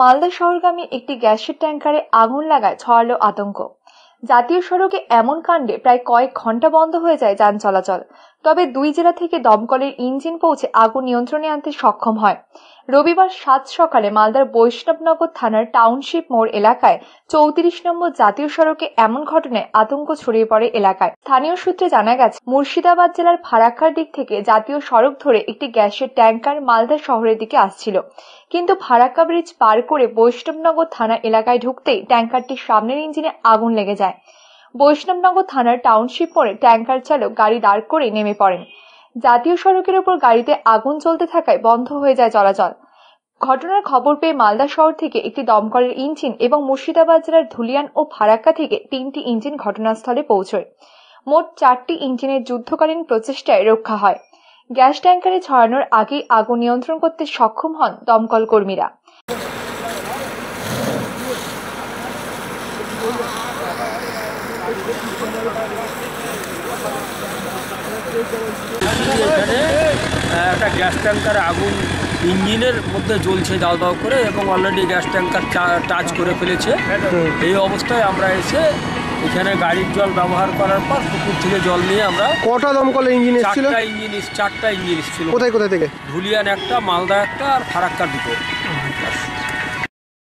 মালদা শহরগামী একটি গ্যাসের ট্যাঙ্কারে আগুন লাগায় ছড়ালো আতঙ্ক জাতীয় সড়কে এমন কাণ্ডে প্রায় কয়েক ঘন্টা বন্ধ হয়ে যায় যান চলাচল তবে দুই জেলা থেকে দমকলের ইঞ্জিন পৌঁছে আগুন নিয়ন্ত্রণে আনতে সক্ষম হয় রবিবার সাত সকালে মালদার বৈষ্ণবনগর থানার টাউনশিপ মোড় এলাকায় চৌত্রিশ নম্বর জাতীয় সড়কে এমন ঘটনায় আতঙ্ক ছড়িয়ে পড়ে এলাকায় স্থানীয় সূত্রে জানা গেছে মুর্শিদাবাদ জেলার ফারাক্কার দিক থেকে জাতীয় সড়ক ধরে একটি গ্যাসের ট্যাঙ্কার মালদা শহরের দিকে আসছিল কিন্তু ফারাক্কা ব্রিজ পার করে বৈষ্ণবনগর থানা এলাকায় ঢুকতেই ট্যাঙ্কারটির সামনের ইঞ্জিনে আগুন লেগে যায় নেয় বৈষ্ণবনগর থানার টাউনশিপ মোড়ে ট্যাঙ্কার চালক গাড়ি দাঁড় করে নেমে পড়েন জাতীয় সড়কের উপর গাড়িতে আগুন জ্বলতে থাকায় বন্ধ হয়ে যায় চলাচল ঘটনার খবর পেয়ে মালদা শহর থেকে একটি দমকলের ইঞ্জিন এবং মুর্শিদাবাদ জেলার ধুলিয়ান ও ফারাক্কা থেকে তিনটি ইঞ্জিন ঘটনাস্থলে পৌঁছয় মোট চারটি ইঞ্জিনের যুদ্ধকালীন প্রচেষ্টায় রক্ষা হয় গ্যাস ট্যাঙ্কারে ছড়ানোর আগেই আগুন নিয়ন্ত্রণ করতে সক্ষম হন দমকল কর্মীরা একটা গ্যাস ট্যাঙ্কার আগুন ইঞ্জিনের মধ্যে জ্বলছে দাও দাও করে এবং অলরেডি গ্যাস ট্যাঙ্কার টাচ করে ফেলেছে এই অবস্থায় আমরা এসে এখানে গাড়ির জল ব্যবহার করার পর পুকুর থেকে জল নিয়ে আমরা কটা দমকল ইঞ্জিন এসেছিল চারটা ইঞ্জিন চারটা ইঞ্জিন এসেছিল কোথায় কোথায় থেকে ধুলিয়ান একটা মালদা একটা আর ফারাক্কা দুটো